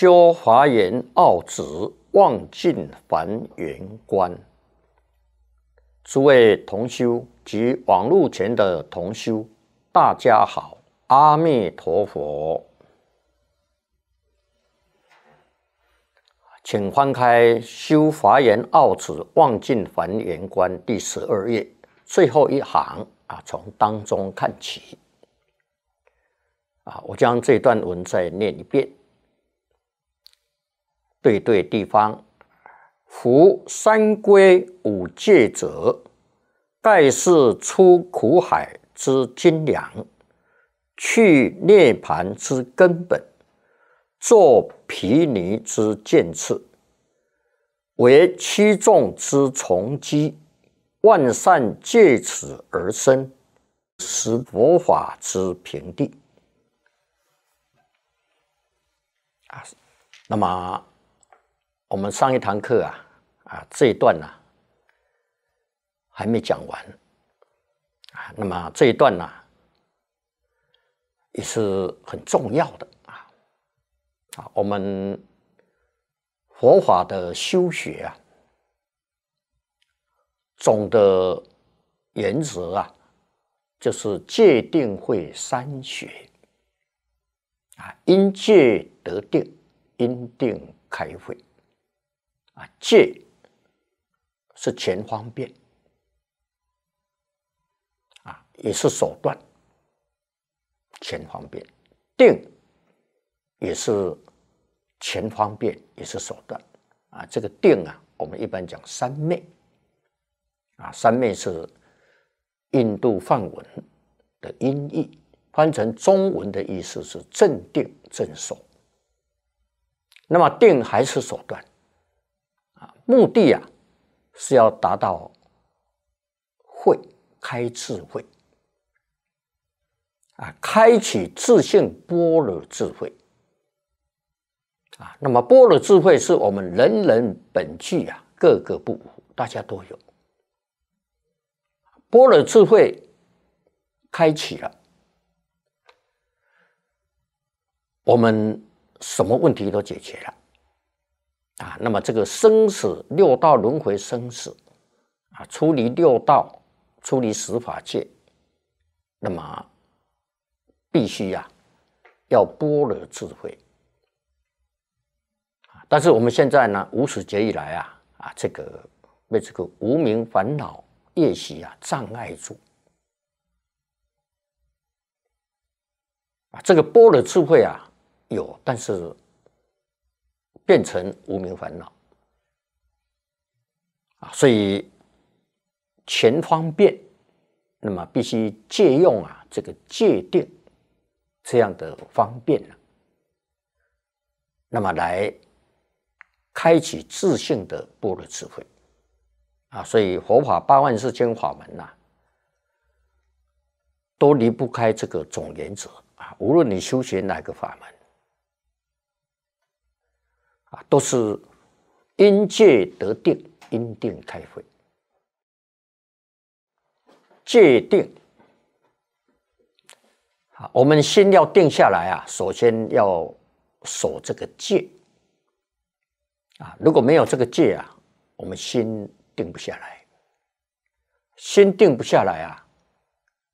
修华严奥旨，望尽梵原观。诸位同修及网络前的同修，大家好，阿弥陀佛。请翻开《修华严奥旨望尽梵原观》第十二页最后一行啊，从当中看起。啊，我将这段文再念一遍。对对，地方，夫三规五戒者，盖是出苦海之精良，去涅盘之根本，作毗尼之见次，为七众之重基，万善借此而生，是佛法之平地啊。那么。我们上一堂课啊，啊这一段呢还没讲完啊，那么这一段呢也是很重要的啊啊，我们佛法的修学啊，总的原则啊就是戒定慧三学啊，因戒得定，因定开慧。借是前方便，啊，也是手段；前方便，定也是前方便，也是手段。啊，这个定啊，我们一般讲三昧，啊，三昧是印度梵文的音译，翻成中文的意思是镇定、镇守。那么，定还是手段。目的啊，是要达到会开智慧啊，开启自信般若智慧啊。那么般若智慧是我们人人本具啊，各个不大家都有。般若智慧开启了，我们什么问题都解决了。啊，那么这个生死六道轮回生死，啊，出离六道，出离十法界，那么必须呀，要波罗智慧。但是我们现在呢，无始劫以来啊，啊，这个被这个无名烦恼业习啊障碍住，啊，这个波罗智慧啊有，但是。变成无名烦恼啊，所以钱方便，那么必须借用啊这个借定这样的方便呢，那么来开启自信的般若智慧啊，所以佛法八万四千法门呐，都离不开这个总原则啊，无论你修学哪个法门。啊，都是因戒得定，因定开慧。戒定啊，我们心要定下来啊，首先要守这个戒啊。如果没有这个戒啊，我们心定不下来，心定不下来啊，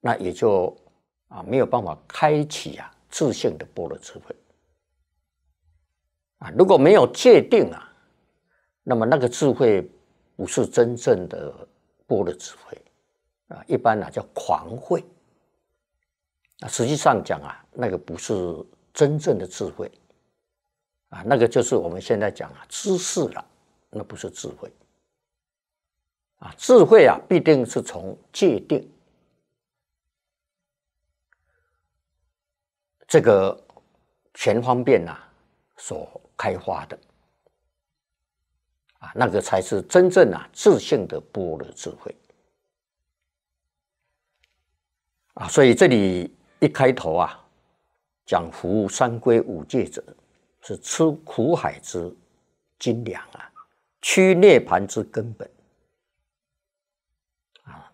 那也就啊没有办法开启啊自性的般若智慧。如果没有界定啊，那么那个智慧不是真正的波的智慧啊，一般呢叫狂慧啊。实际上讲啊，那个不是真正的智慧啊，那个就是我们现在讲啊知识了，那不是智慧啊。智慧啊，必定是从界定这个全方便呐所。开花的啊，那个才是真正啊，自信的般若智慧啊！所以这里一开头啊，讲服三规五戒者，是吃苦海之精粮啊，驱涅盘之根本啊。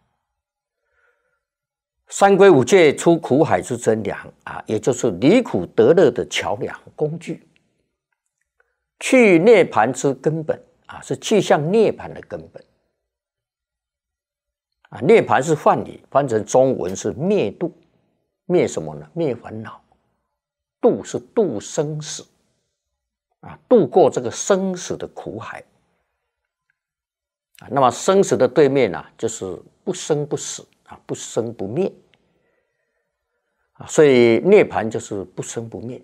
三规五戒出苦海之真粮啊，也就是离苦得乐的桥梁工具。去涅盘之根本啊，是去向涅盘的根本啊。涅盘是梵语，翻成中文是灭度，灭什么呢？灭烦恼，度是度生死啊，度过这个生死的苦海啊。那么生死的对面呢，就是不生不死啊，不生不灭啊。所以涅盘就是不生不灭。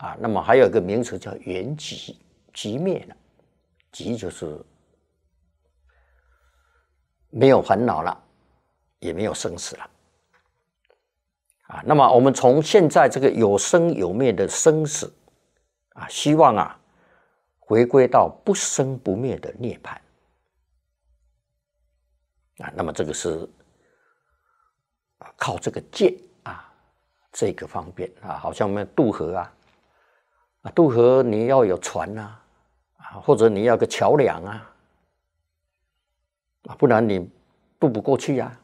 啊，那么还有个名词叫缘寂，寂灭了，寂就是没有烦恼了，也没有生死了。啊，那么我们从现在这个有生有灭的生死，啊，希望啊，回归到不生不灭的涅槃。啊，那么这个是靠这个戒啊，这个方便啊，好像我们渡河啊。啊，渡河你要有船呐，啊，或者你要个桥梁啊，啊，不然你渡不过去啊，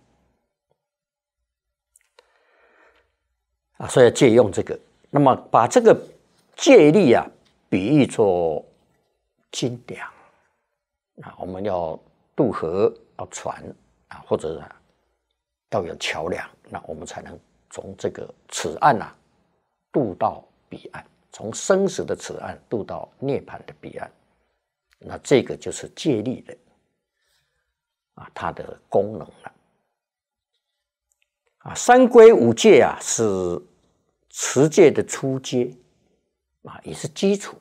啊，所以要借用这个，那么把这个借力啊，比喻作金两。啊，我们要渡河要船啊，或者要有桥梁，那我们才能从这个此岸啊渡到彼岸。从生死的此岸渡到涅槃的彼岸，那这个就是借力的啊，它的功能了啊。三规五戒啊，是持戒的初阶啊，也是基础。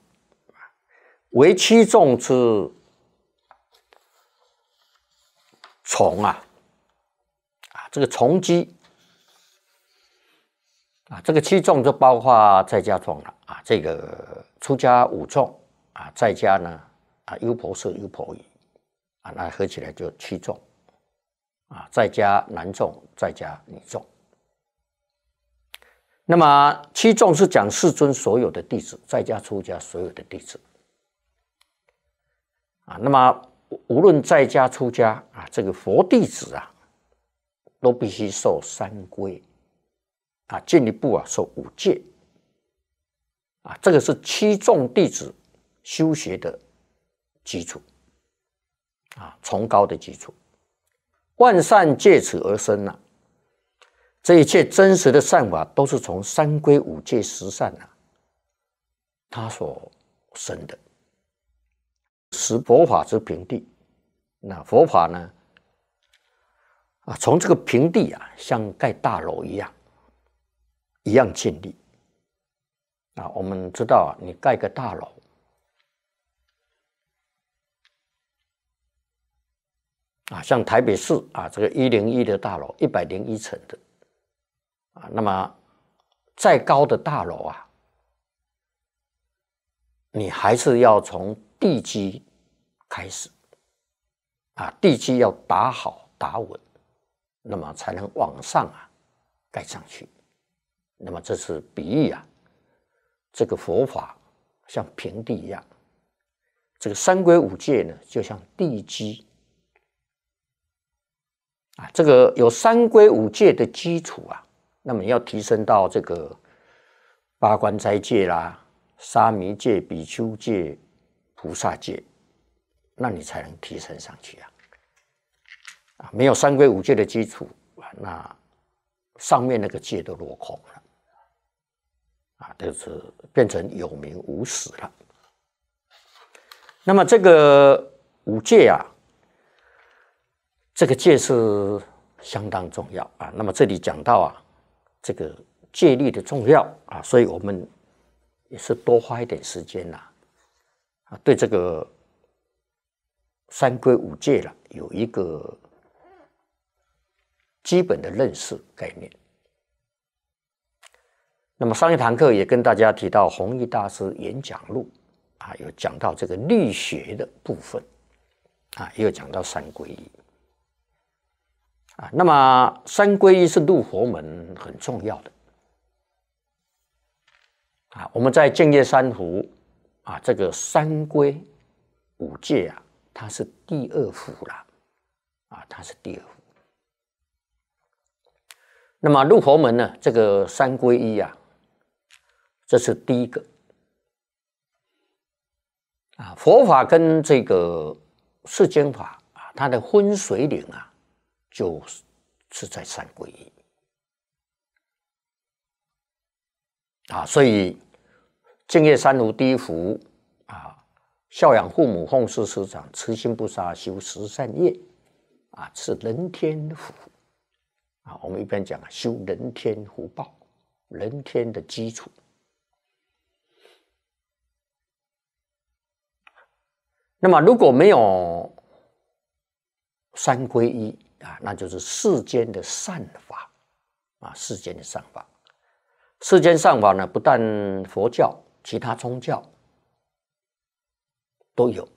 为七众之从啊，啊，这个从机啊，这个七众就包括在家众了。啊，这个出家五众啊，在家呢啊，优婆塞、优婆夷啊，那合起来就七众啊，在加男众，在加女众。那么七众是讲世尊所有的弟子，在家、出家所有的弟子啊。那么无论在家、出家啊，这个佛弟子啊，都必须受三规啊，进一步啊，受五戒。啊，这个是七众弟子修学的基础啊，崇高的基础。万善借此而生呐，这一切真实的善法都是从三规五戒十善呐，他所生的。十佛法之平地，那佛法呢？啊，从这个平地啊，像盖大楼一样，一样建立。啊，我们知道啊，你盖个大楼啊，像台北市啊，这个一零一的大楼，一百零一层的啊，那么再高的大楼啊，你还是要从地基开始啊，地基要打好打稳，那么才能往上啊盖上去。那么这是比喻啊。这个佛法像平地一样，这个三规五戒呢，就像地基啊。这个有三规五戒的基础啊，那么要提升到这个八关斋戒啦、沙弥戒、比丘戒、菩萨戒，那你才能提升上去啊。啊，没有三规五戒的基础，那上面那个戒都落空了。啊，就是变成有名无实了。那么这个五戒啊，这个戒是相当重要啊。那么这里讲到啊，这个戒律的重要啊，所以我们也是多花一点时间呐，啊，对这个三规五戒了有一个基本的认识概念。那么上一堂课也跟大家提到《弘一大师演讲录》，啊，有讲到这个律学的部分，啊，也有讲到三皈依，啊，那么三皈依是入佛门很重要的，啊，我们在建业山湖，啊，这个三皈五戒啊，它是第二福了，啊，它是第二福。那么入佛门呢，这个三皈依啊。这是第一个啊，佛法跟这个世间法啊，它的分水岭啊，就是是在三皈依啊。所以，敬业三第一福啊，孝养父母，奉事师长，慈心不杀，修十善业啊，是人天福啊。我们一般讲啊，修人天福报，人天的基础。那么，如果没有三归一啊，那就是世间的善法啊，世间的善法。世间善法呢，不但佛教，其他宗教都有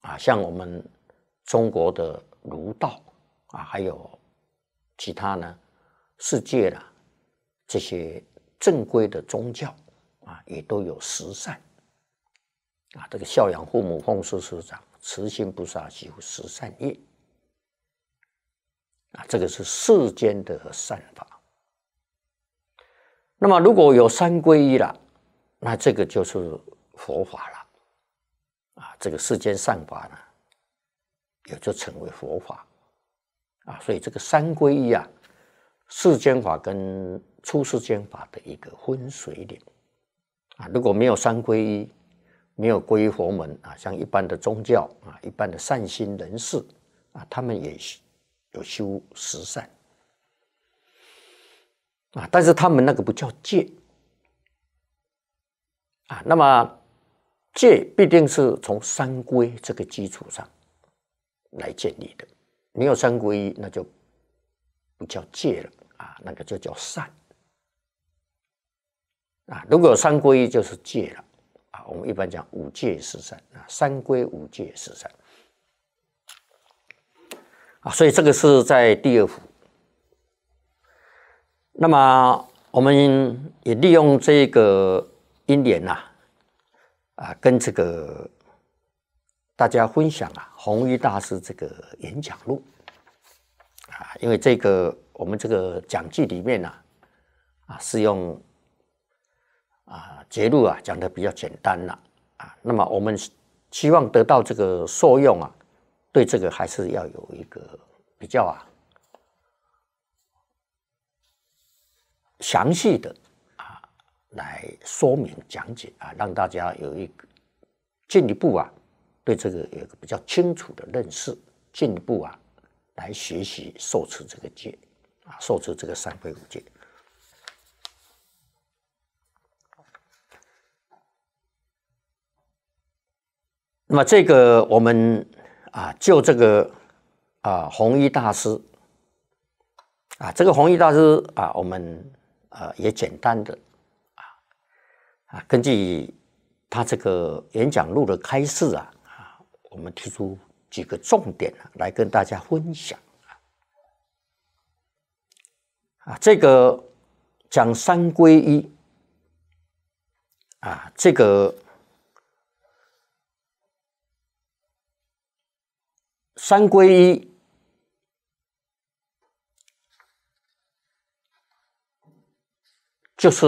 啊，像我们中国的儒道啊，还有其他呢，世界呢这些正规的宗教啊，也都有十善。啊，这个孝养父母、奉事师长、慈心不杀、修十善业，啊，这个是世间的善法。那么，如果有三皈依了，那这个就是佛法了。啊，这个世间善法呢，也就成为佛法。啊，所以这个三皈依啊，世间法跟出世间法的一个分水岭。啊，如果没有三皈依。没有皈依佛门啊，像一般的宗教啊，一般的善心人士啊，他们也有修十善啊，但是他们那个不叫戒啊。那么戒必定是从三规这个基础上来建立的，没有三皈依，那就不叫戒了啊，那个就叫善啊。如果有三皈依，就是戒了。啊，我们一般讲五戒十善啊，三规五戒十善啊，所以这个是在第二幅。那么我们也利用这个因缘呐，啊，跟这个大家分享啊，弘一大师这个演讲录啊，因为这个我们这个讲记里面呢，啊，是用。啊，结论啊讲的比较简单了啊，那么我们希望得到这个受用啊，对这个还是要有一个比较啊详细的啊来说明讲解啊，让大家有一个进一步啊对这个有一个比较清楚的认识，进一步啊来学习受持这个戒啊，受持这个三归五戒。那么这个我们啊，就这个啊，弘一大师啊，这个弘一大师啊，我们呃也简单的啊啊，根据他这个演讲录的开示啊啊，我们提出几个重点来跟大家分享啊啊，这个讲三归一啊，这个。三归一，就是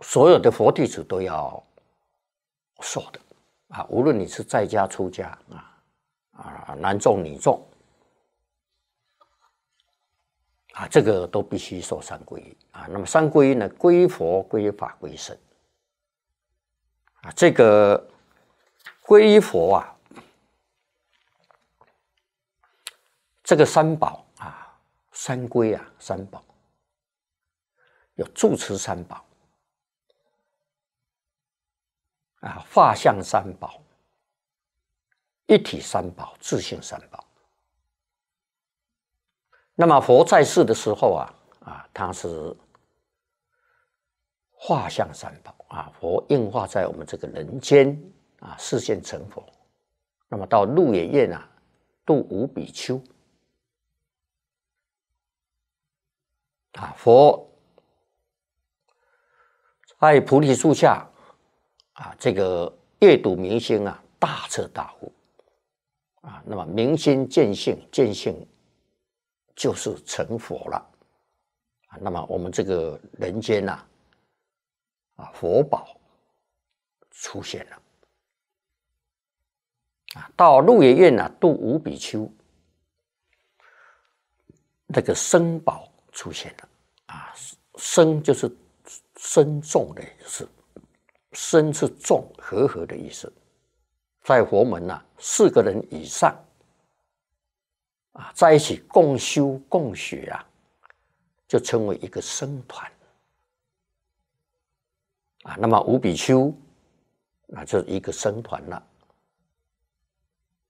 所有的佛弟子都要受的啊，无论你是在家出家啊，啊男众女众啊，这个都必须受三归一啊。那么三归一呢，归佛、归法、归神啊。这个皈依佛啊。这个三宝啊，三归啊，三宝，有住持三宝，啊，画相三宝，一体三宝，自性三宝。那么佛在世的时候啊，啊，他是画相三宝啊，佛应化在我们这个人间啊，视现成佛。那么到鹿野苑啊，度五比丘。啊，佛在菩提树下啊，这个阅读明星啊，大彻大悟啊。那么明心见性，见性就是成佛了啊。那么我们这个人间呐，啊，佛宝出现了啊，到鹿野苑啊，度五比丘，那个僧宝。出现了，啊，生就是生重的意思，生是重和合的意思，在佛门呢，四个人以上啊，在一起共修共学啊，就称为一个僧团啊。那么五比丘，那就是一个僧团了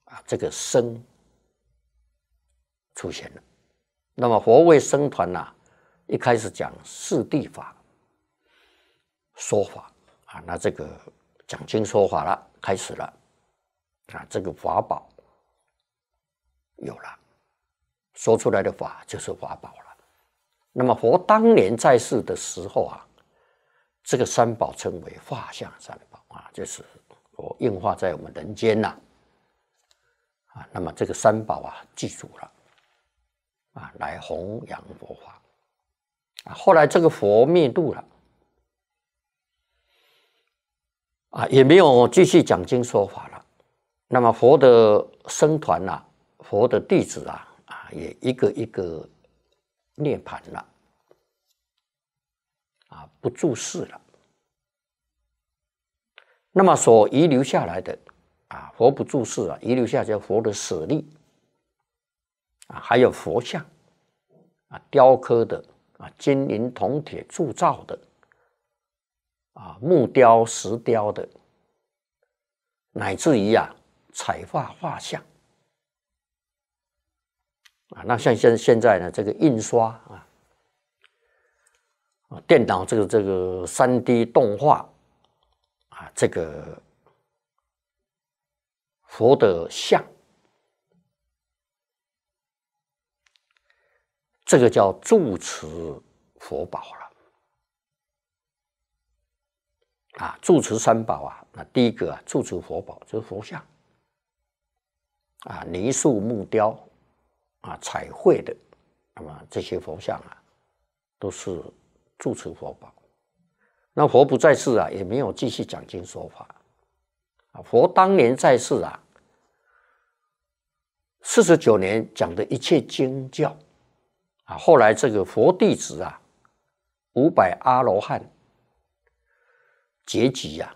啊。这个生出现了。那么佛为僧团呐，一开始讲四地法说法啊，那这个讲经说法了，开始了啊，这个法宝有了，说出来的法就是法宝了。那么佛当年在世的时候啊，这个三宝称为化相三宝啊，就是佛应化在我们人间呐啊，那么这个三宝啊，记住了。啊，来弘扬佛法，啊，后来这个佛灭度了，啊，也没有继续讲经说法了。那么佛的僧团呐，佛的弟子啊，啊，也一个一个涅盘了，啊，不住世了。那么所遗留下来的，啊，佛不住世啊，遗留下来佛的舍利。啊，还有佛像，啊，雕刻的，啊，金银铜铁铸造的，啊，木雕、石雕的，乃至于啊，彩画画像，啊，那像现现在呢，这个印刷啊，啊，电脑这个这个三 D 动画，啊，这个佛的像。这个叫住持佛宝了，啊，住持三宝啊，那第一个啊，住持佛宝就是佛像，啊，泥塑木雕，啊，彩绘的，那么这些佛像啊，都是住持佛宝。那佛不在世啊，也没有继续讲经说法，啊，佛当年在世啊，四十九年讲的一切经教。啊，后来这个佛弟子啊，五百阿罗汉结集呀，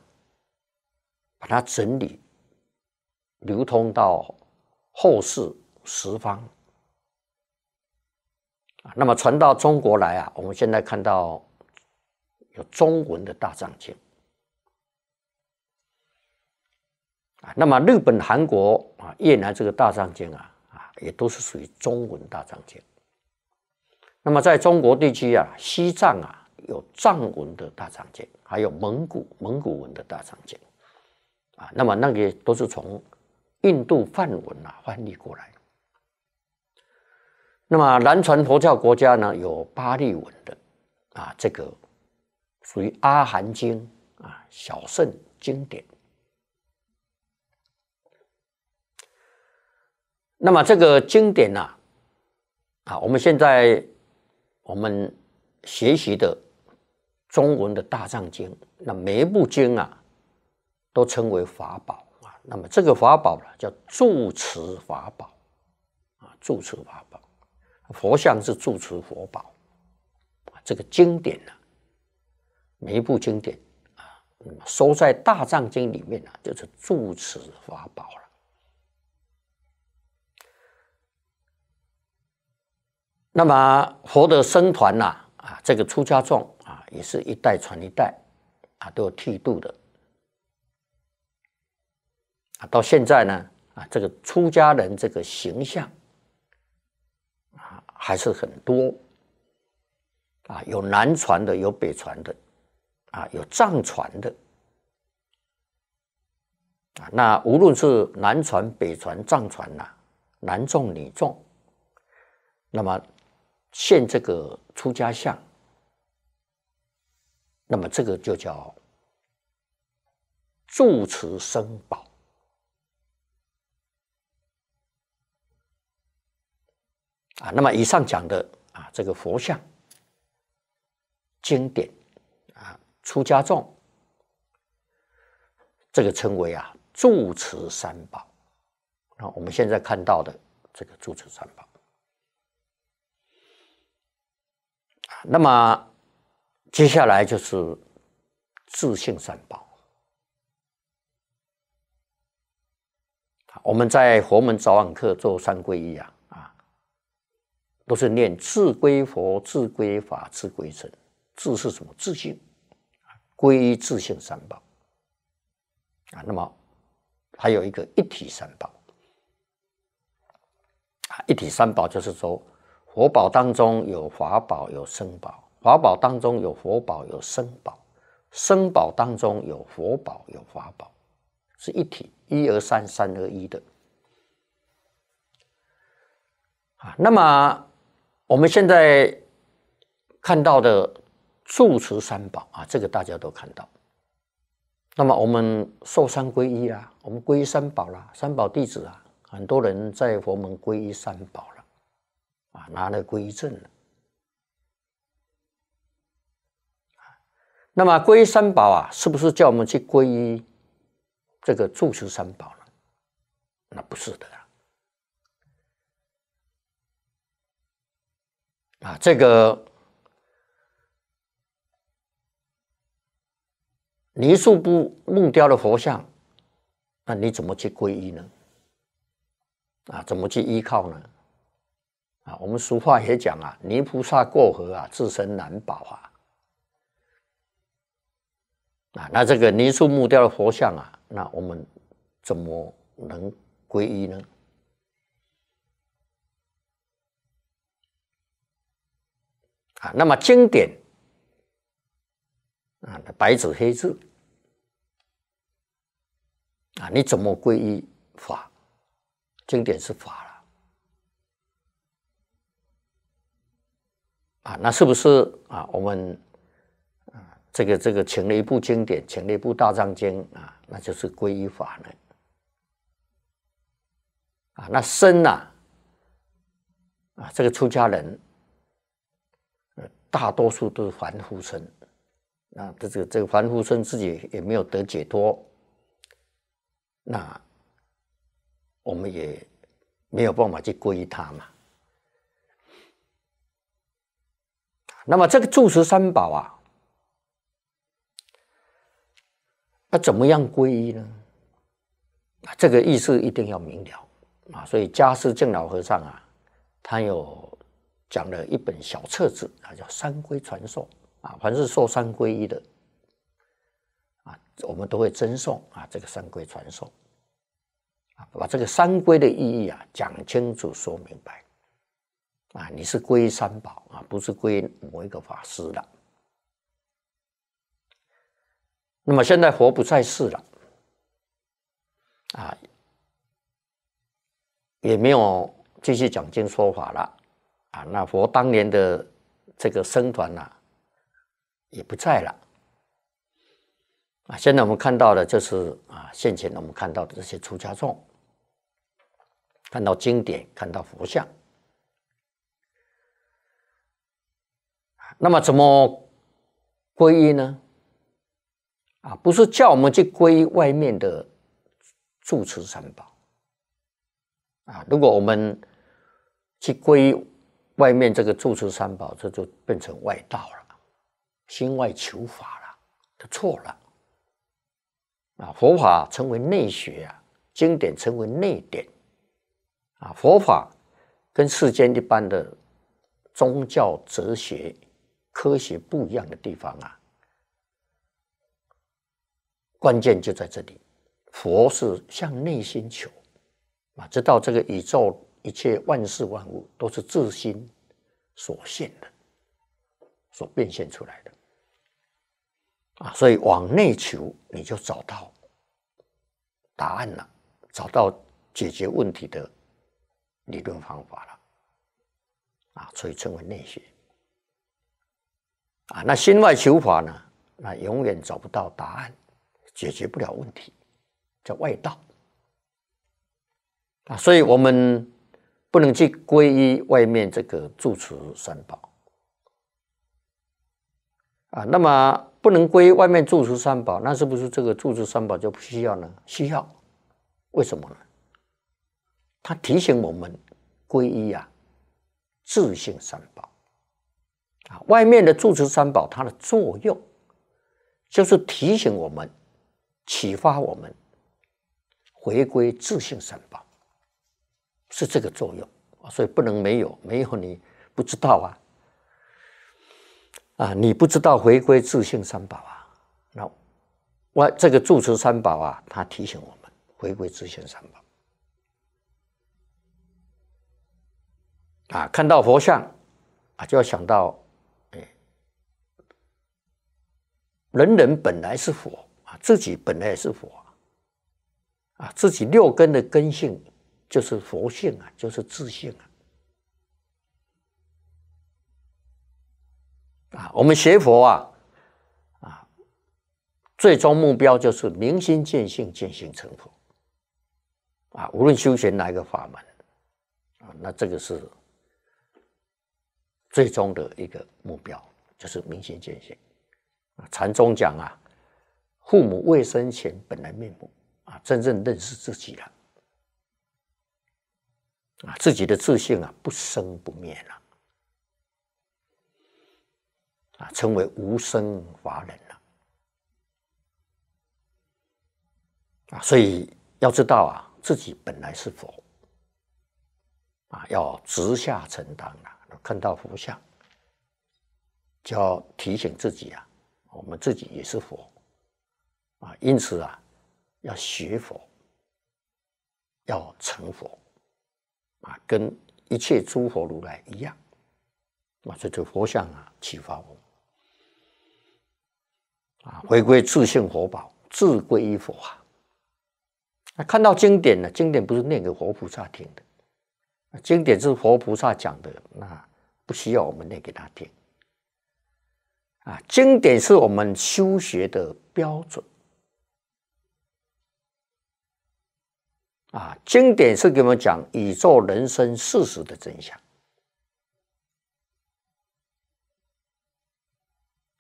把它整理流通到后世十方啊。那么传到中国来啊，我们现在看到有中文的大藏经啊。那么日本、韩国啊、越南这个大藏经啊啊，也都是属于中文大藏经。那么，在中国地区啊，西藏啊有藏文的大藏经，还有蒙古蒙古文的大藏经，啊，那么那些都是从印度梵文啊翻译过来。那么南传佛教国家呢，有巴利文的啊，这个属于阿含经啊小圣经典。那么这个经典呢，啊，我们现在。我们学习的中文的大藏经，那每一部经啊，都称为法宝啊。那么这个法宝呢，叫住持法宝啊，住持法宝。佛像是住持佛宝啊，这个经典呢，每一部经典啊，那么收在大藏经里面呢，就是住持法宝了。那么佛的僧团呐，啊，这个出家众啊，也是一代传一代，啊，都有剃度的，啊，到现在呢，啊，这个出家人这个形象，啊，还是很多，啊，有南传的，有北传的，啊，有藏传的，啊，那无论是南传、北传、藏传呐，男众、女众，那么。现这个出家相，那么这个就叫住持生宝啊。那么以上讲的啊，这个佛像、经典啊、出家众，这个称为啊住持三宝。那我们现在看到的这个住持三宝。那么，接下来就是自性三宝。我们在佛门早晚课做三皈依啊，啊，都是念自归佛、自归法、自归僧。自是什么？自性。皈依自性三宝。啊，那么还有一个一体三宝。啊，一体三宝就是说。佛宝当中有法宝，有生宝；法宝当中有佛宝，有生宝；生宝当中有佛宝，有法宝，是一体一而三，三而一的。啊，那么我们现在看到的住持三宝啊，这个大家都看到。那么我们受三皈依啦，我们皈依三宝啦，三宝弟子啊，很多人在佛门皈依三宝。啊，拿来归正了。那么皈依三宝啊，是不是叫我们去皈依这个住持三宝呢？那不是的。啊，这个泥塑部木雕的佛像，那你怎么去皈依呢？啊，怎么去依靠呢？啊，我们俗话也讲啊，泥菩萨过河啊，自身难保啊。啊，那这个泥塑木雕的佛像啊，那我们怎么能皈依呢？啊，那么经典啊，白纸黑字啊，你怎么皈依法？经典是法了。那是不是啊？我们啊，这个这个请了一部经典，请了一部大藏经啊，那就是皈依法呢？啊，那僧呐、啊，这个出家人，呃，大多数都是凡夫身，那这这这凡夫身自己也没有得解脱，那我们也没有办法去皈依他嘛。那么这个住持三宝啊，那怎么样皈依呢？啊，这个意思一定要明了啊。所以家师净老和尚啊，他有讲了一本小册子啊，叫《三规传授》啊，凡是受三皈依的啊，我们都会赠送啊这个《三规传授》啊，把这个三规的意义啊讲清楚、说明白。啊，你是皈三宝啊，不是皈某一个法师的。那么现在佛不在世了，啊，也没有继续讲经说法了，啊，那佛当年的这个僧团呢，也不在了。啊，现在我们看到的就是啊，现前我们看到的这些出家众，看到经典，看到佛像。那么怎么皈依呢？啊，不是叫我们去皈依外面的住持三宝啊！如果我们去归依外面这个住持三宝，这就变成外道了，心外求法了，他错了啊！佛法称为内学啊，经典称为内典啊，佛法跟世间一般的宗教哲学。科学不一样的地方啊，关键就在这里。佛是向内心求，啊，知道这个宇宙一切万事万物都是自心所现的，所变现出来的，啊，所以往内求，你就找到答案了，找到解决问题的理论方法了，啊，所以称为内学。啊，那心外求法呢？那永远找不到答案，解决不了问题，叫外道啊。所以，我们不能去皈依外面这个住持三宝啊。那么，不能归外面住持三宝，那是不是这个住持三宝就不需要呢？需要。为什么呢？他提醒我们皈依啊，自性三宝。啊，外面的住持三宝，它的作用就是提醒我们、启发我们回归自信三宝，是这个作用啊。所以不能没有，没有你不知道啊啊，你不知道回归自信三宝啊？那我这个住持三宝啊，他提醒我们回归自信三宝啊。看到佛像啊，就要想到。人人本来是佛啊，自己本来也是佛啊，自己六根的根性就是佛性啊，就是自性啊。啊，我们学佛啊，啊，最终目标就是明心见性，见性成佛。啊，无论修行哪一个法门，啊，那这个是最终的一个目标，就是明心见性。啊，禅宗讲啊，父母未生前本来面目啊，真正认识自己了啊，自己的自信啊，不生不灭了啊，成为无生法忍了啊，所以要知道啊，自己本来是佛啊，要直下承担啊，看到佛像，就要提醒自己啊。我们自己也是佛啊，因此啊，要学佛，要成佛啊，跟一切诸佛如来一样啊，这就佛像啊启发我啊，回归自性佛宝，自归依佛啊。那看到经典呢？经典不是念给活菩萨听的，经典是活菩萨讲的，那不需要我们念给他听。啊，经典是我们修学的标准。啊，经典是给我们讲宇宙人生事实的真相。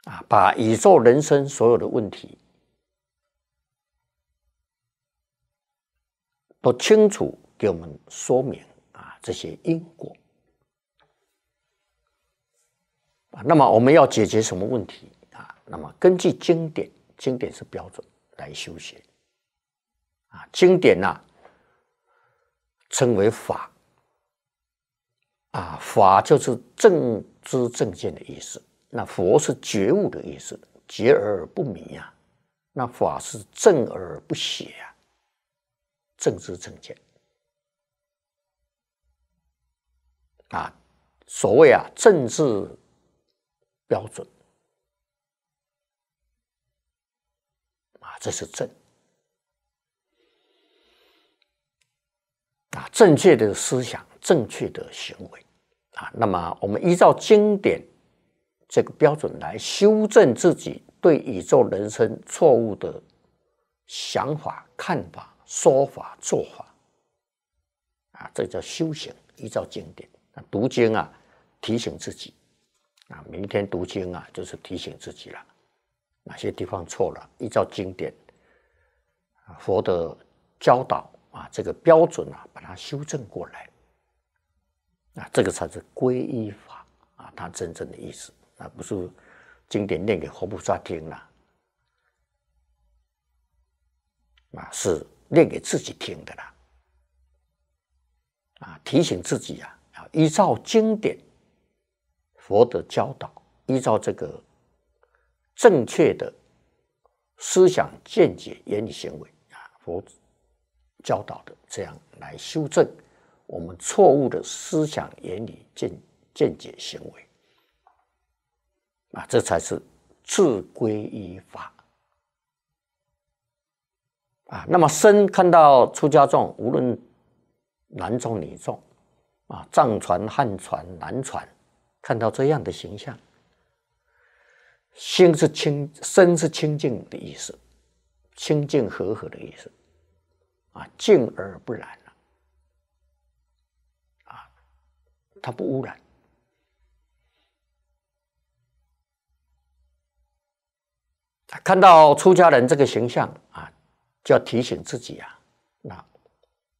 啊，把宇宙人生所有的问题都清楚给我们说明。啊，这些因果。啊，那么我们要解决什么问题啊？那么根据经典，经典是标准来修学。啊，经典呢称为法。啊，法就是正知正见的意思。那佛是觉悟的意思，觉而不迷啊。那法是正而不邪啊，正知正见。啊，所谓啊，正知。标准啊，这是正啊，正确的思想，正确的行为啊。那么，我们依照经典这个标准来修正自己对宇宙人生错误的想法、看法、说法、做法啊，这叫修行。依照经典，读经啊，提醒自己。啊，明天读经啊，就是提醒自己了，哪些地方错了，依照经典，啊，佛的教导啊，这个标准啊，把它修正过来，啊，这个才是皈依法啊，它真正的意思啊，不是经典念给活菩萨听了，啊，是念给自己听的啦，啊，提醒自己啊，要依照经典。佛的教导，依照这个正确的思想见解、言语行为啊，佛教导的这样来修正我们错误的思想、言语、见见解、行为啊，这才是自归依法啊。那么，僧看到出家众，无论男众、女众啊，藏传、汉传、南传。看到这样的形象，心是清，身是清净的意思，清净和和的意思，啊，净而不染了，啊，它不污染。看到出家人这个形象啊，就要提醒自己啊，那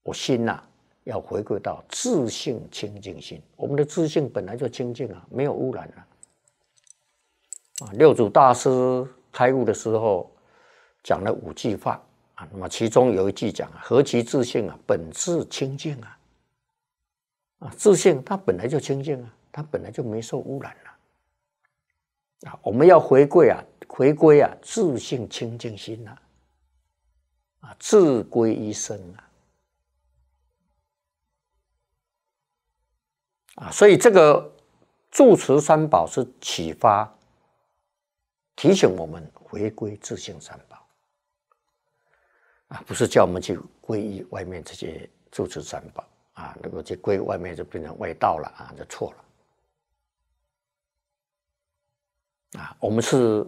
我心呐。要回归到自信清净心，我们的自信本来就清净啊，没有污染啊。啊。六祖大师开悟的时候讲了五句话啊，那么其中有一句讲何其自信啊，本自清净啊！啊，自信它本来就清净啊，它本来就没受污染了啊。我们要回归啊，回归啊，自信清净心呐啊，自归一身啊。啊，所以这个住持三宝是启发、提醒我们回归自性三宝啊，不是叫我们去皈依外面这些住持三宝啊。如果去皈外面，就变成外道了啊，就错了啊。我们是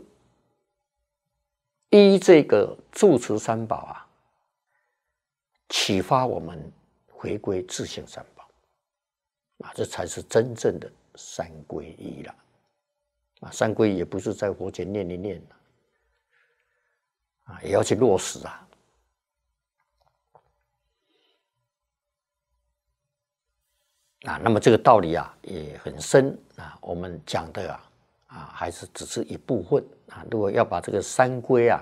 依这个住持三宝啊，启发我们回归自性三宝。啊，这才是真正的三归一了。啊，三归也不是在佛前念一念啊，也要去落实啊。啊，那么这个道理啊也很深啊，我们讲的啊啊还是只是一部分啊。如果要把这个三归啊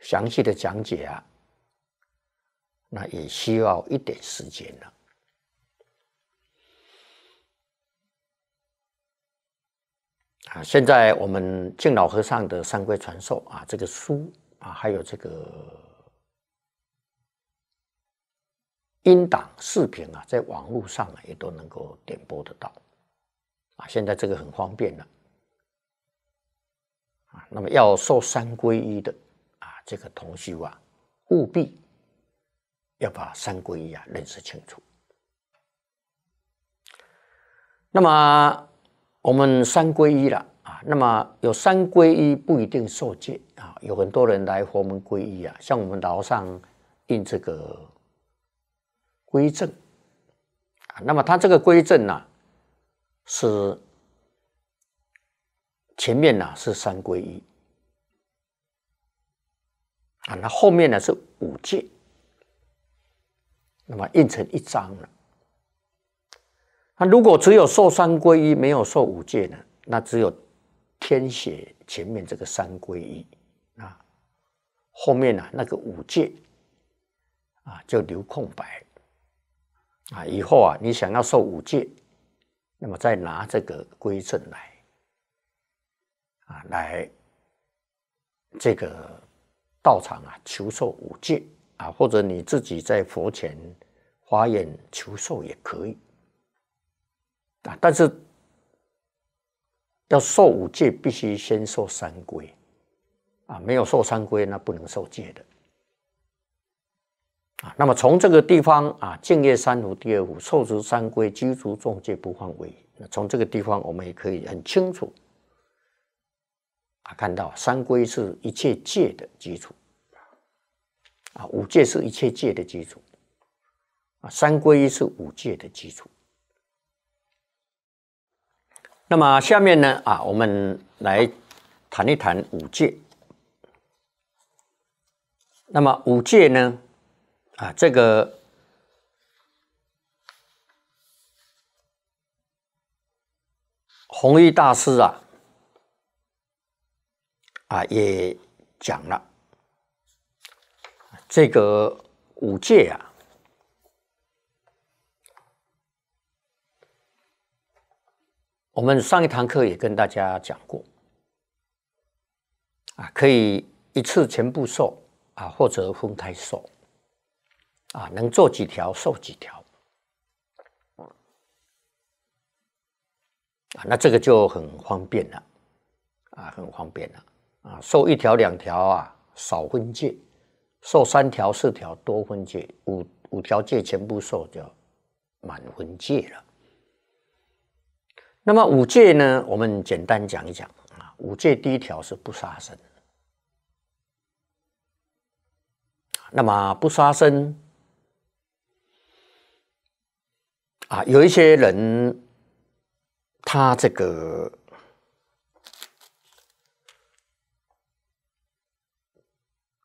详细的讲解啊，那也需要一点时间了。啊，现在我们敬老和尚的三规传授啊，这个书啊，还有这个音档视频啊，在网络上啊，也都能够点播得到啊。现在这个很方便了啊。那么要受三皈依的啊，这个同学啊，务必要把三皈依啊认识清楚。那么。我们三皈依了啊，那么有三皈依不一定受戒啊，有很多人来佛门皈依啊，像我们岛上印这个归正啊，那么他这个归正呢是前面呢是三归一啊，那后面呢是五戒，那么印成一张了。那如果只有受三皈依，没有受五戒呢？那只有填写前面这个三皈依啊，后面呢那个五戒啊就留空白啊。以后啊，你想要受五戒，那么再拿这个归正来啊，来这个道场啊求受五戒啊，或者你自己在佛前发愿求受也可以。啊！但是要受五戒，必须先受三规啊！没有受三规，那不能受戒的啊。那么从这个地方啊，“净业三福”第二福“受持三规，居足众戒不犯违”。那从这个地方，我们也可以很清楚啊，看到三规是一切戒的基础啊，五戒是一切戒的基础啊，三规是五戒的基础。那么下面呢啊，我们来谈一谈五戒。那么五戒呢啊，这个弘一大师啊啊也讲了这个五戒啊。我们上一堂课也跟大家讲过，啊，可以一次全部受，啊，或者分开受，啊，能做几条受几条，啊，那这个就很方便了，啊，很方便了，啊，受一条两条啊少分界，受三条四条多分界，五五条界全部受就满分界了。那么五戒呢？我们简单讲一讲啊。五戒第一条是不杀生。那么不杀生啊，有一些人他这个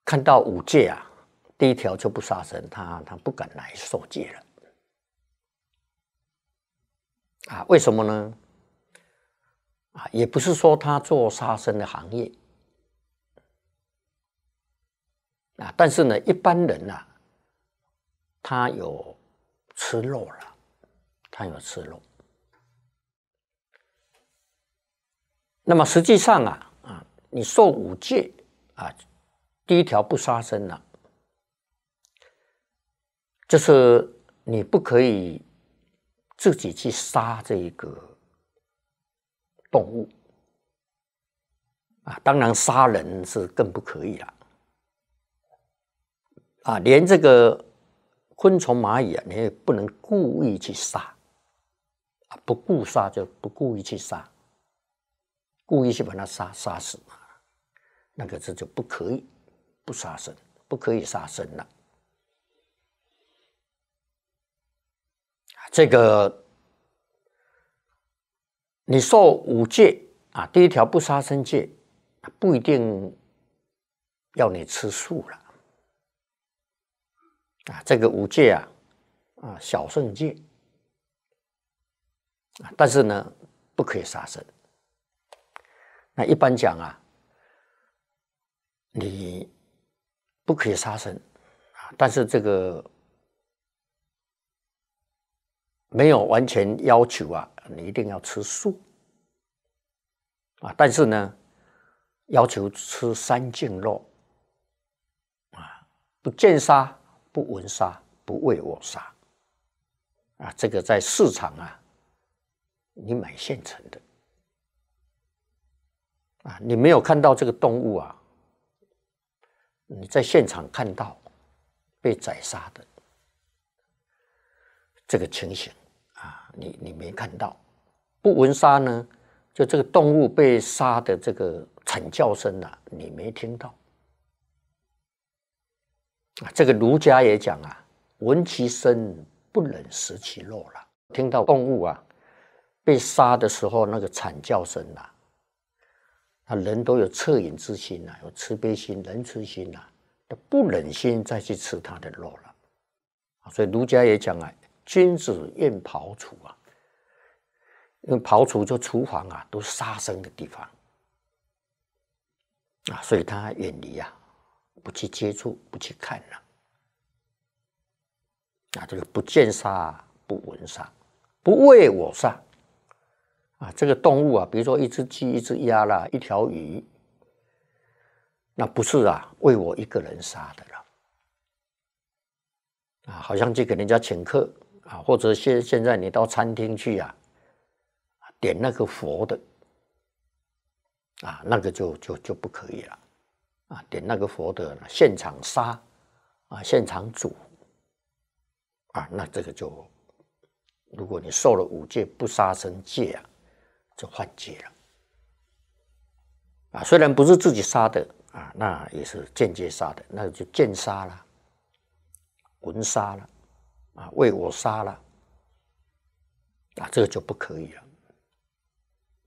看到五戒啊，第一条就不杀生，他他不敢来受戒了啊？为什么呢？也不是说他做杀生的行业，啊，但是呢，一般人呢，他有吃肉了，他有吃肉。那么实际上啊，啊，你受五戒啊，第一条不杀生了，就是你不可以自己去杀这一个。动物啊，当然杀人是更不可以了啊！连这个昆虫蚂蚁啊，你也不能故意去杀啊，不故杀就不故意去杀，故意去把它杀杀死，那个字就不可以，不杀生，不可以杀生了这个。你受五戒啊，第一条不杀生戒，不一定要你吃素了啊。这个五戒啊，啊小圣戒啊，但是呢，不可以杀生。那一般讲啊，你不可以杀生啊，但是这个没有完全要求啊。你一定要吃素，啊！但是呢，要求吃三净肉，啊，不见杀、不闻杀、不为我杀，啊，这个在市场啊，你买现成的，啊，你没有看到这个动物啊，你在现场看到被宰杀的这个情形。你你没看到，不闻杀呢？就这个动物被杀的这个惨叫声呐，你没听到啊？这个儒家也讲啊，闻其声不忍食其肉了。听到动物啊被杀的时候那个惨叫声呐，那人都有恻隐之心呐，有慈悲心、仁慈心呐，都不忍心再去吃它的肉了。所以儒家也讲啊。君子厌庖厨啊，因为庖厨就厨房啊，都是杀生的地方啊，所以他远离啊，不去接触，不去看了啊，这个不见杀，不闻杀，不为我杀啊。这个动物啊，比如说一只鸡、一只鸭啦，一条鱼，那不是啊，为我一个人杀的了啊，好像去给人家请客。啊，或者现现在你到餐厅去啊，点那个佛的，啊，那个就就就不可以了，啊，点那个佛的现场杀，啊，现场煮，啊，那这个就，如果你受了五戒不杀生戒啊，就犯戒了，啊，虽然不是自己杀的，啊，那也是间接杀的，那就间接杀了，闻杀了。啊，为我杀了，啊，这个就不可以了，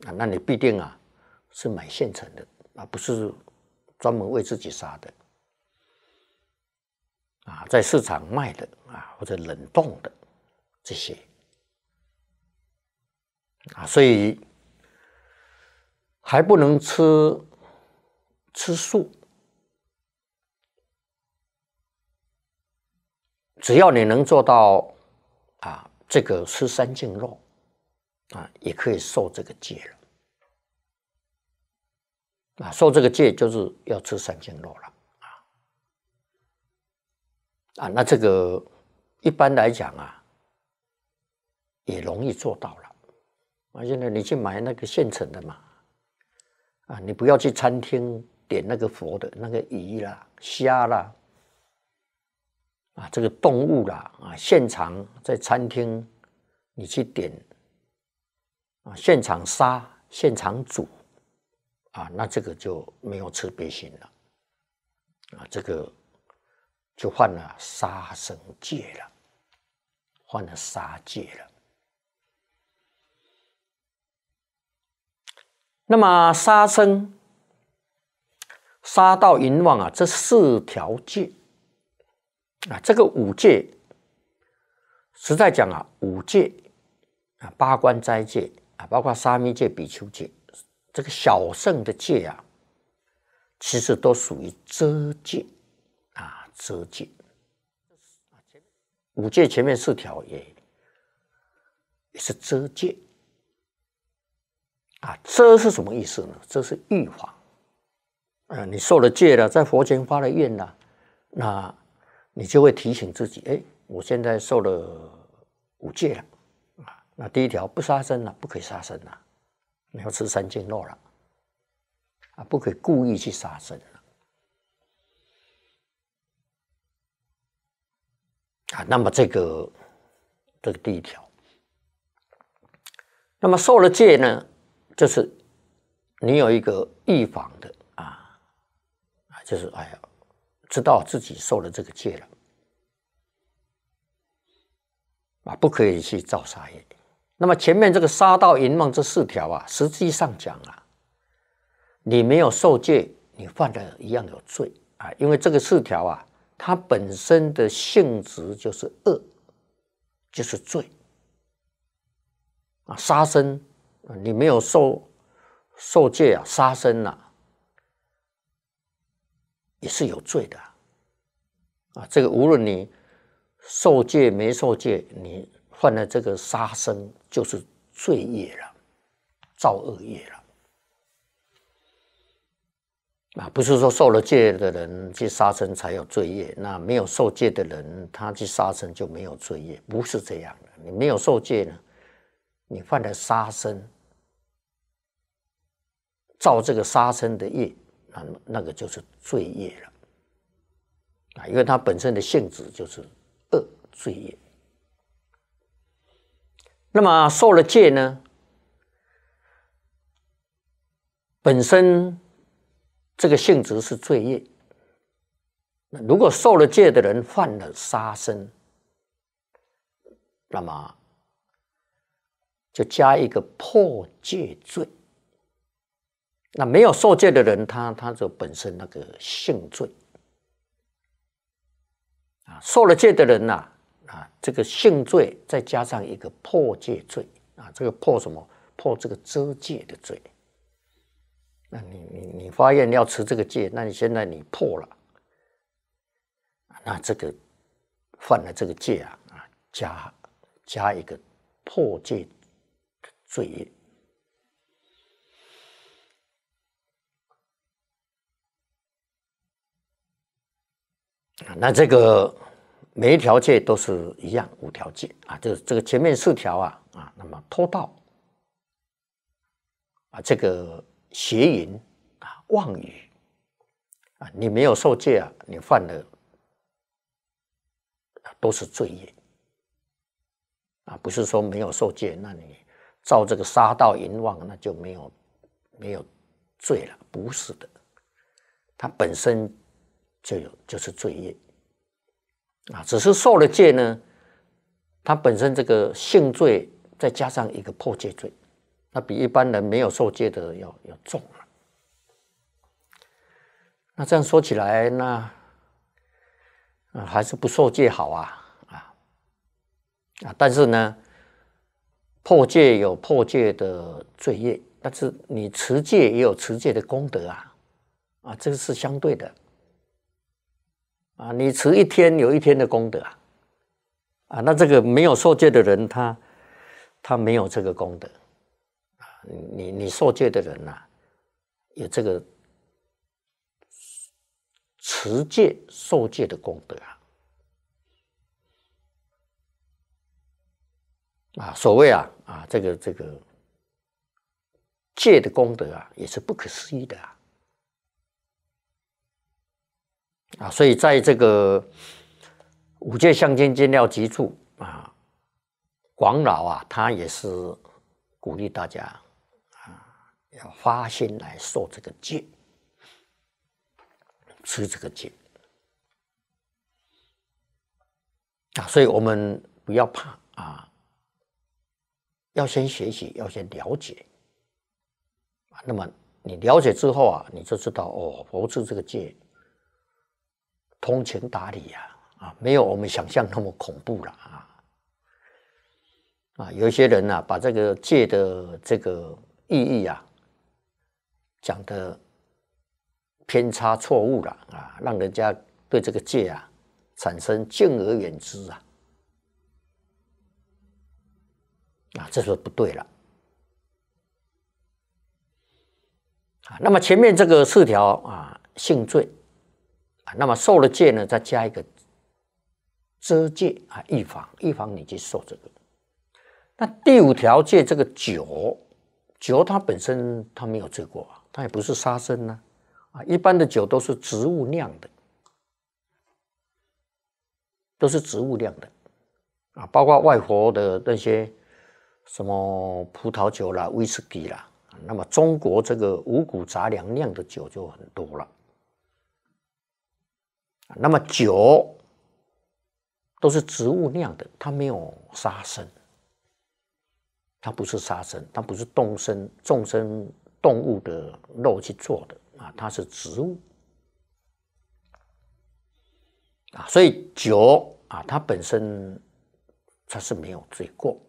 啊，那你必定啊是买现成的，啊，不是专门为自己杀的，啊，在市场卖的啊，或者冷冻的这些，啊，所以还不能吃吃素。只要你能做到，啊，这个吃三斤肉，啊，也可以受这个戒了。啊，受这个戒就是要吃三斤肉了。啊，啊，那这个一般来讲啊，也容易做到了。啊，现在你去买那个现成的嘛，啊，你不要去餐厅点那个佛的那个鱼啦、虾啦。啊，这个动物啦，啊，现场在餐厅，你去点，啊，现场杀，现场煮，啊，那这个就没有慈悲心了，啊，这个就犯了杀生戒了，犯了杀戒了。那么杀生、杀盗、淫妄啊，这四条戒。啊，这个五戒，实在讲啊，五戒啊，八关斋戒啊，包括沙弥戒、比丘戒，这个小圣的戒啊，其实都属于遮戒啊，遮戒。五戒前面四条也也是遮戒。啊，遮是什么意思呢？遮是预防。呃，你受了戒了，在佛前发了愿了，那。你就会提醒自己，哎，我现在受了五戒了，啊，那第一条不杀生了，不可以杀生了，你要吃三净肉了，啊，不可以故意去杀生了，啊，那么这个，这是第一条。那么受了戒呢，就是你有一个预防的，啊，就是哎呀。知道自己受了这个戒了，啊，不可以去造杀业。那么前面这个杀盗淫妄这四条啊，实际上讲啊，你没有受戒，你犯的一样有罪啊，因为这个四条啊，它本身的性质就是恶，就是罪啊，杀生，你没有受受戒啊，杀生了。也是有罪的，啊！这个无论你受戒没受戒，你犯了这个杀生就是罪业了，造恶业了。啊，不是说受了戒的人去杀生才有罪业，那没有受戒的人他去杀生就没有罪业，不是这样的。你没有受戒呢，你犯了杀生，造这个杀生的业。那么那个就是罪业了，啊，因为它本身的性质就是恶罪业。那么受了戒呢，本身这个性质是罪业。那如果受了戒的人犯了杀生，那么就加一个破戒罪。那没有受戒的人，他他就本身那个性罪啊，受了戒的人呐啊，这个性罪再加上一个破戒罪啊，这个破什么破这个遮戒的罪？那你你你发愿你要持这个戒，那你现在你破了，那这个犯了这个戒啊啊，加加一个破戒罪业。那这个每一条戒都是一样，五条戒啊，就是这个前面四条啊啊，那么偷盗啊，这个邪淫啊，妄语啊，你没有受戒啊，你犯的都是罪业啊，不是说没有受戒，那你造这个杀盗淫妄，那就没有没有罪了，不是的，它本身。就有就是罪业啊，只是受了戒呢，他本身这个性罪再加上一个破戒罪，那比一般人没有受戒的要要重了。那这样说起来，那还是不受戒好啊啊啊！但是呢，破戒有破戒的罪业，但是你持戒也有持戒的功德啊啊，这个是相对的。啊，你持一天有一天的功德啊，啊，那这个没有受戒的人，他他没有这个功德，啊，你你受戒的人呐，有这个持戒受戒的功德啊，啊，所谓啊啊，这个这个戒的功德啊，也是不可思议的啊。啊，所以在这个五戒相间戒要集处啊，广老啊，他也是鼓励大家啊，要发心来受这个戒，吃这个戒啊，所以我们不要怕啊，要先学习，要先了解啊，那么你了解之后啊，你就知道哦，佛制这个戒。通情达理呀，啊，没有我们想象那么恐怖了啊！啊，有些人呢，把这个戒的这个意义啊，讲的偏差错误了啊，让人家对这个戒啊，产生敬而远之啊，啊，这是不对了啊。那么前面这个四条啊，性罪。啊，那么受了戒呢，再加一个遮戒啊，预防预防你去受这个。那第五条戒，这个酒，酒它本身它没有罪过它也不是杀生呢，啊，一般的酒都是植物酿的，都是植物酿的，啊，包括外国的那些什么葡萄酒啦、威士忌啦，那么中国这个五谷杂粮酿的酒就很多了。那么酒都是植物酿的，它没有杀生，它不是杀生，它不是动生众生动物的肉去做的啊，它是植物啊，所以酒啊，它本身它是没有罪过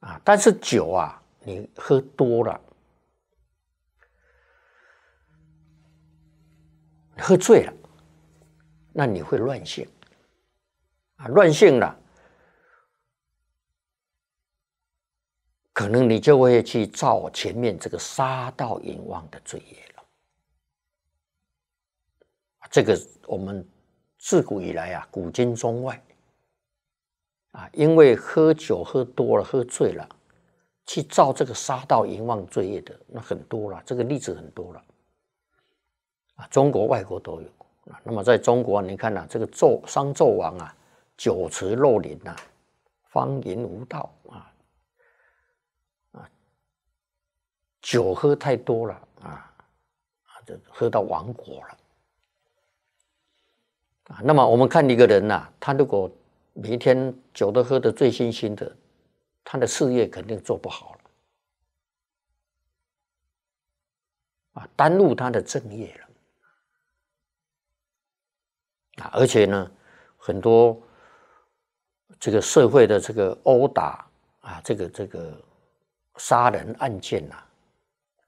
啊，但是酒啊，你喝多了。喝醉了，那你会乱性啊，乱性了，可能你就会去造前面这个杀盗淫妄的罪业了。这个我们自古以来啊，古今中外啊，因为喝酒喝多了、喝醉了，去造这个杀盗淫妄罪业的，那很多了，这个例子很多了。中国、外国都有啊。那么在中国，你看呐，这个纣商纣王啊，酒池肉林呐，荒淫无道啊，啊，酒喝太多了啊，啊，就喝到亡国了。啊，那么我们看一个人呐，他如果每一天酒都喝得醉醺醺的，他的事业肯定做不好了。啊，耽误他的正业了。啊，而且呢，很多这个社会的这个殴打啊，这个这个杀人案件呐，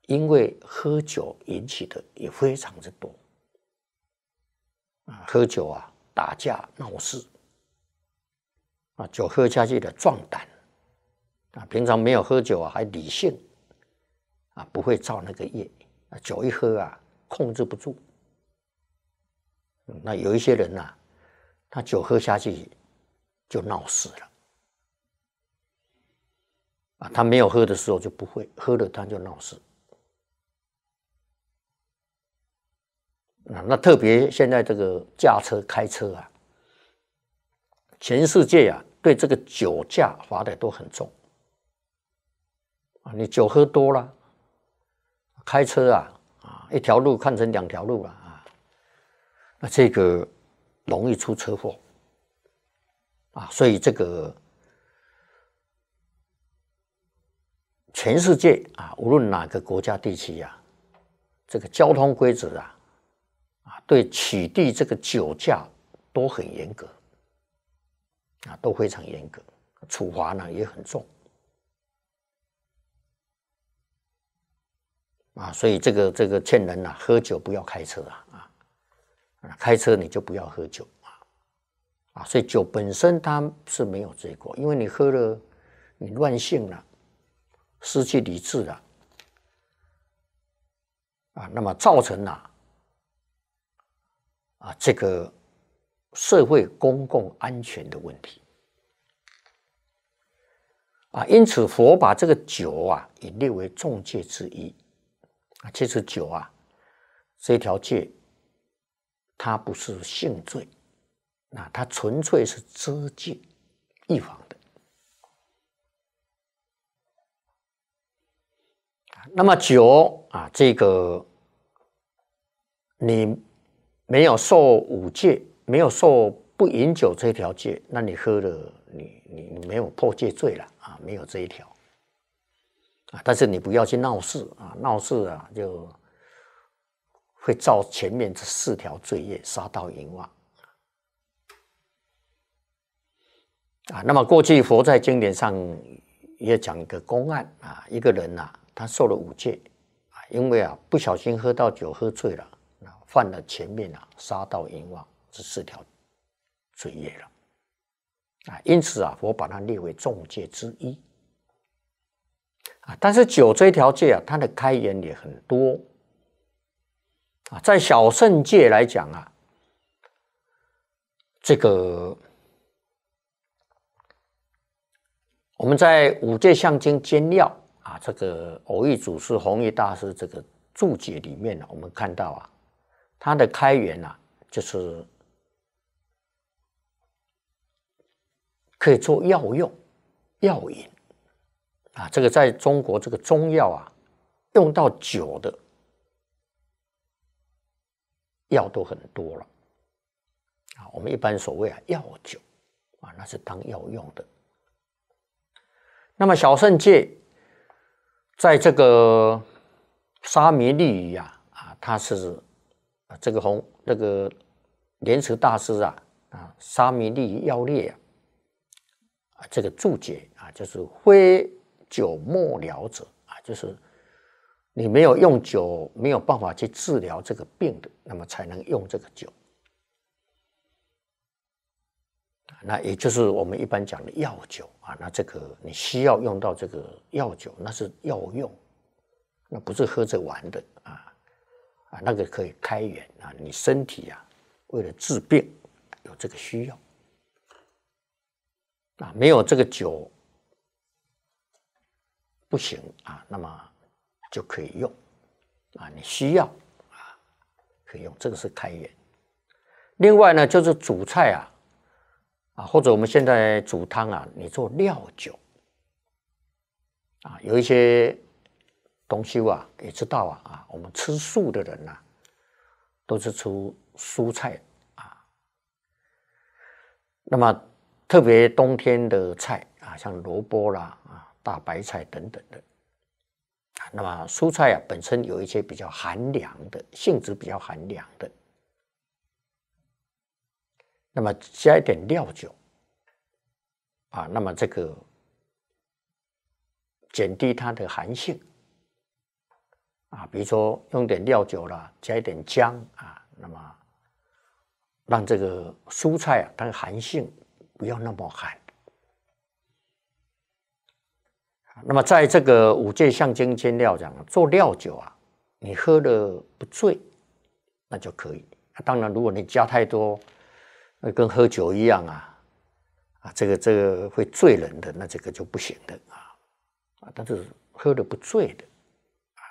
因为喝酒引起的也非常之多。啊，喝酒啊，打架闹事啊，酒喝下去的壮胆啊，平常没有喝酒啊还理性啊，不会造那个业啊，酒一喝啊，控制不住。那有一些人呐，他酒喝下去就闹事了啊！他没有喝的时候就不会，喝了他就闹事。那那特别现在这个驾车开车啊，全世界啊对这个酒驾罚的都很重啊！你酒喝多了，开车啊啊，一条路看成两条路了。啊，这个容易出车祸啊，所以这个全世界啊，无论哪个国家地区呀，这个交通规则啊，啊，对取缔这个酒驾都很严格啊，都非常严格，处罚呢也很重啊，所以这个这个劝人呐，喝酒不要开车啊。啊，开车你就不要喝酒嘛！啊，所以酒本身它是没有罪过，因为你喝了，你乱性了，失去理智了，啊，那么造成了啊这个社会公共安全的问题啊，因此佛把这个酒啊，也列为重戒之一啊，其实酒啊这条戒。它不是性罪，那它纯粹是遮戒预防的。那么酒啊，这个你没有受五戒，没有受不饮酒这条戒，那你喝了，你你没有破戒罪了啊，没有这一条啊。但是你不要去闹事啊，闹事啊就。会造前面这四条罪业，杀盗淫妄啊。那么过去佛在经典上也讲一个公案啊，一个人呐，他受了五戒啊，因为啊不小心喝到酒，喝醉了，啊、犯了前面啊杀盗淫妄这四条罪业了啊。因此啊，我把它列为重戒之一啊。但是酒这条戒啊，它的开言也很多。啊，在小圣界来讲啊，这个我们在《五戒相经兼要》啊，这个偶遇祖师弘一大师这个注解里面呢，我们看到啊，它的开源呢，就是可以做药用、药引啊。这个在中国这个中药啊，用到酒的。药都很多了，啊，我们一般所谓啊药酒，啊，那是当药用的。那么小圣戒在这个沙弥利语啊啊，他是这个红这个莲池大师啊，啊，沙弥利语要略啊，这个注解啊，就是挥酒莫聊者啊，就是。你没有用酒没有办法去治疗这个病的，那么才能用这个酒。那也就是我们一般讲的药酒啊。那这个你需要用到这个药酒，那是药用，那不是喝着玩的啊。啊，那个可以开源啊，你身体啊为了治病有这个需要啊，没有这个酒不行啊。那么。就可以用，啊，你需要啊，可以用，这个是开源。另外呢，就是煮菜啊，啊，或者我们现在煮汤啊，你做料酒，啊，有一些东西啊，也知道啊，啊，我们吃素的人啊，都是吃蔬菜啊。那么，特别冬天的菜啊，像萝卜啦，啊，大白菜等等的。那么蔬菜啊本身有一些比较寒凉的性质，比较寒凉的。那么加一点料酒，啊，那么这个减低它的寒性。啊，比如说用点料酒啦，加一点姜啊，那么让这个蔬菜啊它的寒性不要那么寒。那么，在这个五戒象经煎料讲，做料酒啊，你喝的不醉，那就可以。当然，如果你加太多，那跟喝酒一样啊，啊，这个这个会醉人的，那这个就不行的啊啊。但是喝的不醉的啊，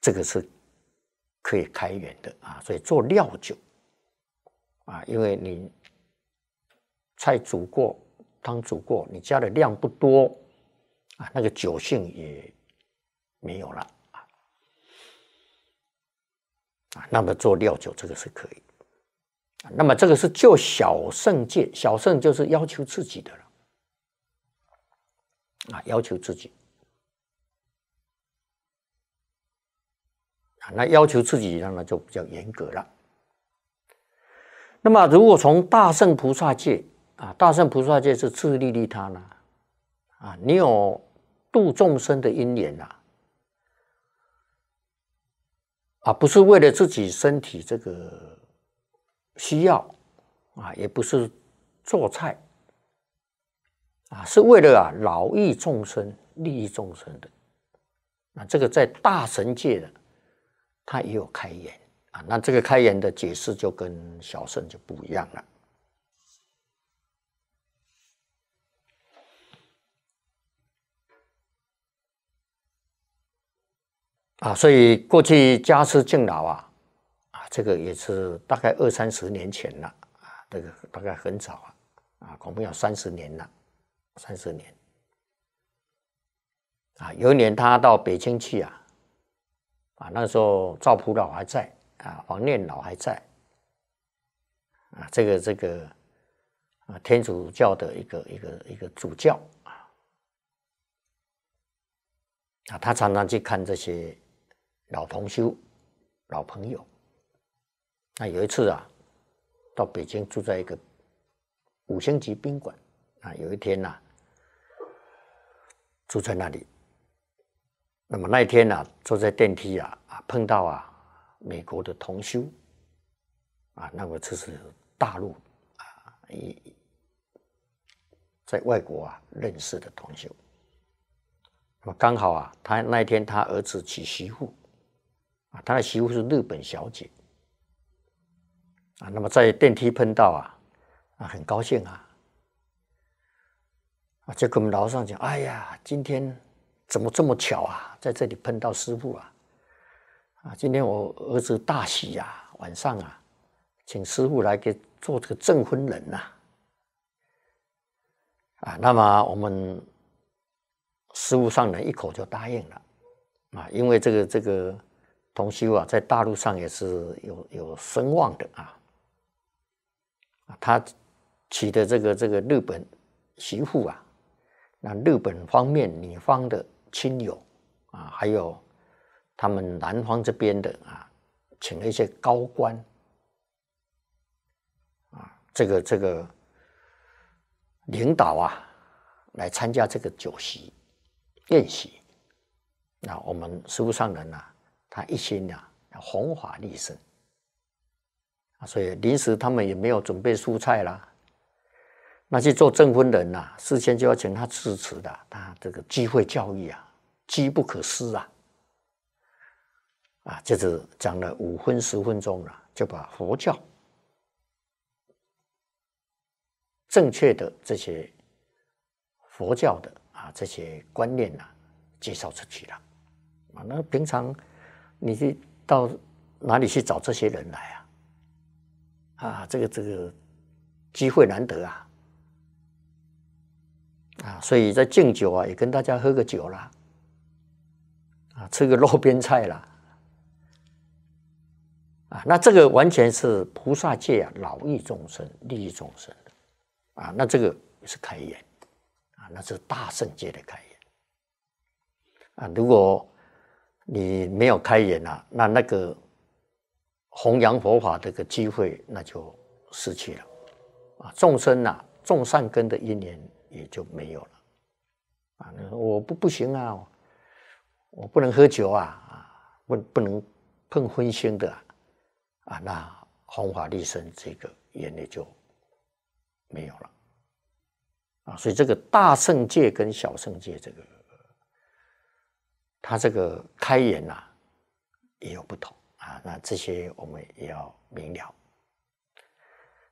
这个是可以开源的啊。所以做料酒啊，因为你菜煮过，汤煮过，你加的量不多。啊，那个酒性也没有了啊！那么做料酒这个是可以，那么这个是就小圣戒，小圣就是要求自己的了啊，要求自己啊，那要求自己那呢就比较严格了。那么如果从大圣菩萨戒啊，大圣菩萨戒是自利利他呢啊，你有。度众生的因缘呐，啊，不是为了自己身体这个需要啊，也不是做菜啊，是为了啊，劳益众生、利益众生的。那这个在大神界的他也有开眼啊，那这个开眼的解释就跟小圣就不一样了。啊，所以过去家师敬老啊，啊，这个也是大概二三十年前了啊，这个大概很早啊，啊，恐怕要三十年了，三十年。啊，有一年他到北京去啊，啊，那时候赵朴老还在啊，黄念老还在啊，这个这个啊，天主教的一个一个一个主教啊，啊，他常常去看这些。老同修，老朋友。那有一次啊，到北京住在一个五星级宾馆。啊，有一天呢，住在那里。那么那一天呢，坐在电梯啊啊，碰到啊美国的同修。啊，那个这是大陆啊，一在外国啊认识的同修。那么刚好啊，他那一天他儿子娶媳妇。啊，他的媳妇是日本小姐，啊，那么在电梯碰到啊，啊，很高兴啊，啊，就跟我们楼上讲，哎呀，今天怎么这么巧啊，在这里碰到师傅啊，啊，今天我儿子大喜呀，晚上啊，请师傅来给做这个证婚人呐，啊，那么我们师傅上来一口就答应了，啊，因为这个这个。同修啊，在大陆上也是有有声望的啊。他娶的这个这个日本媳妇啊，那日本方面女方的亲友啊，还有他们南方这边的啊，请了一些高官，啊，这个这个领导啊，来参加这个酒席宴席。那我们师傅上人呢？他一心要弘法利生啊，所以临时他们也没有准备蔬菜啦。那去做证婚人呐，事先就要请他支持的。他这个机会教育啊，机不可失啊。啊，就是讲了五分十分钟了，就把佛教正确的这些佛教的啊这些观念呐介绍出去了啊。那平常。你去到哪里去找这些人来啊？啊，这个这个机会难得啊！啊，所以在敬酒啊，也跟大家喝个酒啦，啊，吃个路边菜啦，啊，那这个完全是菩萨界啊，老益众生、利益众生的啊，那这个是开眼啊，那是大圣界的开眼啊，如果。你没有开眼了，那那个弘扬佛法这个机会，那就失去了啊！众生呐，众善根的一年也就没有了啊！那我不不行啊，我不能喝酒啊啊，不不能碰荤腥的啊，那弘法利生这个眼里就没有了啊！所以这个大圣界跟小圣界这个。它这个开眼呐也有不同啊，那这些我们也要明了。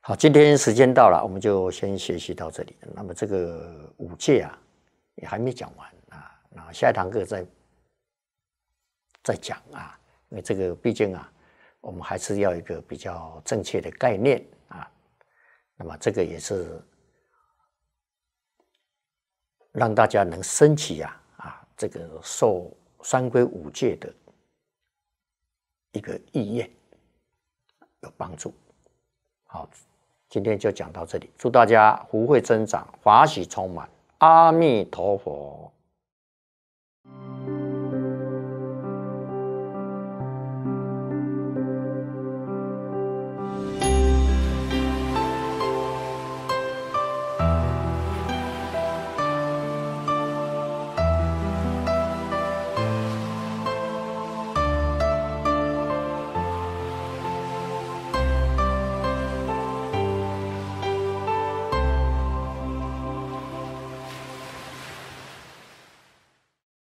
好，今天时间到了，我们就先学习到这里。那么这个五戒啊也还没讲完啊，那下一堂课再再讲啊，因为这个毕竟啊，我们还是要一个比较正确的概念啊。那么这个也是让大家能升起呀啊，这个受。三规五戒的一个意愿有帮助。好，今天就讲到这里。祝大家福慧增长，法喜充满。阿弥陀佛。